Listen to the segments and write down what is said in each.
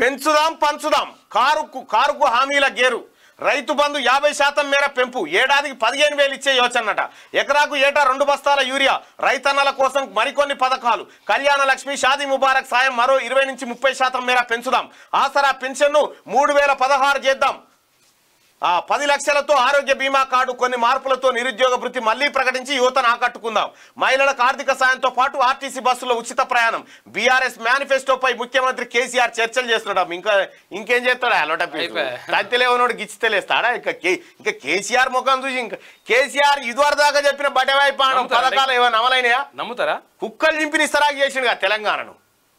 పెంచుదాం పంచుదాం కారుకు కారుకు హామీల గేరు రైతు బంధు యాభై శాతం మేర పెంపు ఏడాదికి పదిహేను వేలు ఇచ్చే యోచనట ఎకరాకు ఏటా రెండు బస్తాల యూరియా రైతన్నల కోసం మరికొన్ని పథకాలు కళ్యాణ లక్ష్మి షాదీ ముబారక్ సాయం మరో ఇరవై నుంచి ముప్పై శాతం మేర పెంచుదాం ఆసరా పెన్షన్ను మూడు చేద్దాం ఆ పది లక్షలతో ఆరోగ్య బీమా కార్డు కొన్ని మార్పులతో నిరుద్యోగ వృత్తి మళ్లీ ప్రకటించి యువతను ఆకట్టుకుందాం మహిళలకు ఆర్థిక సాయంతో పాటు ఆర్టీసీ బస్సులో ఉచిత ప్రయాణం బీఆర్ఎస్ మేనిఫెస్టోపై ముఖ్యమంత్రి కేసీఆర్ చర్చలు చేస్తున్నాడు ఇంకా ఇంకేం చేస్తాడా అలట గిచ్చి తెలియస్తాడా ఇంకా ఇంకా కేసీఆర్ ముఖం చూసి ఇంకా కేసీఆర్ ఇదివర దాకా చెప్పిన బటవాయిపాణం పథకాలు ఏమైనా అమలైనయా నమ్ముతారా కుక్కలు నింపిని ఇస్తరాకు చేసిండుగా తెలంగాణను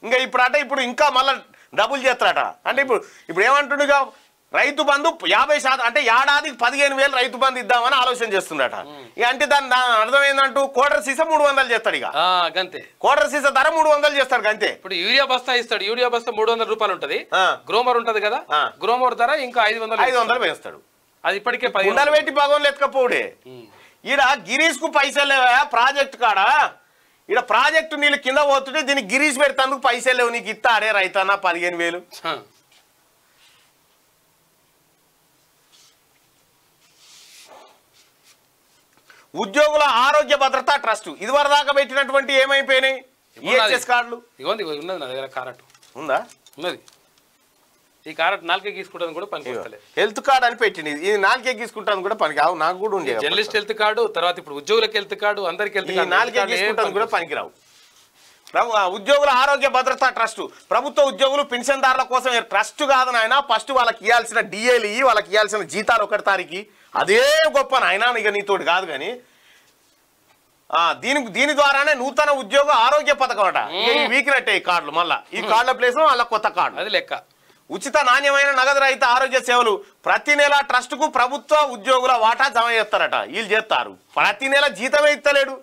ఇంకా ఇప్పుడు అంటే ఇప్పుడు ఇంకా మళ్ళీ డబుల్ చేస్తారట అంటే ఇప్పుడు ఇప్పుడు ఏమంటుండగా రైతు బంధు యాభై శాతం అంటే ఏడాదికి పదిహేను వేలు రైతు బంధు ఇద్దామని ఆలోచన చేస్తుండట అంటే దాని దాని అర్థం కోటర సీస మూడు వందలు చేస్తాడు ఇక అంతే కోటర సీస ధర మూడు వందలు చేస్తాడు అంతే ఇప్పుడు యూరియా బస్తా ఇస్తాడు యూరియా బస్తా మూడు వందల రూపాయలు ఉంటది గ్రోమర్ ఉంటది కదా గ్రోమర్ ధర ఇంకా ఐదు వందలు ఐదు వందలు వేస్తాడు అది ఇప్పటికే గుండెలు పెట్టి భాగం ఎత్తుకపోడే ఈడ గిరీష్ కు పైసలు లేవా ప్రాజెక్ట్ కాడ ఈడ ప్రాజెక్టు నీళ్ళు కింద పోతుంటే దీనికి గిరీష్ పెడతాను పైసలు లేవు నీకు ఇస్తాడే రైతన్నా పదిహేను వేలు ఉద్యోగుల ఆరోగ్య భద్రత ట్రస్ట్ ఇదివరకు దాకా పెట్టినటువంటి ఏమైపోయినాయి ఈహెచ్ఎస్ e కార్డులు ఇవ్వండి నా దగ్గర కారట్ ఉందా ఉన్నది ఈ కారట్ నాలుగే తీసుకుంటాను కూడా పనికి హెల్త్ కార్డు అని పెట్టింది ఇది నాలుగే తీసుకుంటాను కూడా పనికి నాకు కూడా ఉండేది జర్నలిస్ట్ హెల్త్ కార్డు తర్వాత ఇప్పుడు ఉద్యోగులకు హెల్త్ కార్డు అందరికి హెల్త్ కార్డు నాలుగే తీసుకుంటాను కూడా పనికిరావు ఉద్యోగుల ఆరోగ్య భద్రతా ట్రస్ట్ ప్రభుత్వ ఉద్యోగులు పెన్షన్దారుల కోసం ట్రస్ట్ కాదు నాయన ఫస్ట్ వాళ్ళకి ఇవ్వాల్సిన డిఏలు ఇవి వాళ్ళకి ఇవ్వాల్సిన జీతాలు ఒకటి తారీఖు అదే గొప్ప నాయన ఇక నీతోటి కాదు కానీ దీని దీని ద్వారానే నూతన ఉద్యోగ ఆరోగ్య పథకం అట వీకినట్టే ఈ కార్డులు మళ్ళా ఈ కార్డుల ప్లేస్ వాళ్ళ మళ్ళీ కొత్త కార్డు అది లెక్క ఉచిత నాణ్యమైన నగదు రహిత ఆరోగ్య సేవలు ప్రతి నెల ట్రస్ట్ కు ప్రభుత్వ ఉద్యోగుల వాటా జమ చేస్తారట వీళ్ళు చేస్తారు ప్రతి నెల జీతమే ఇస్తలేడు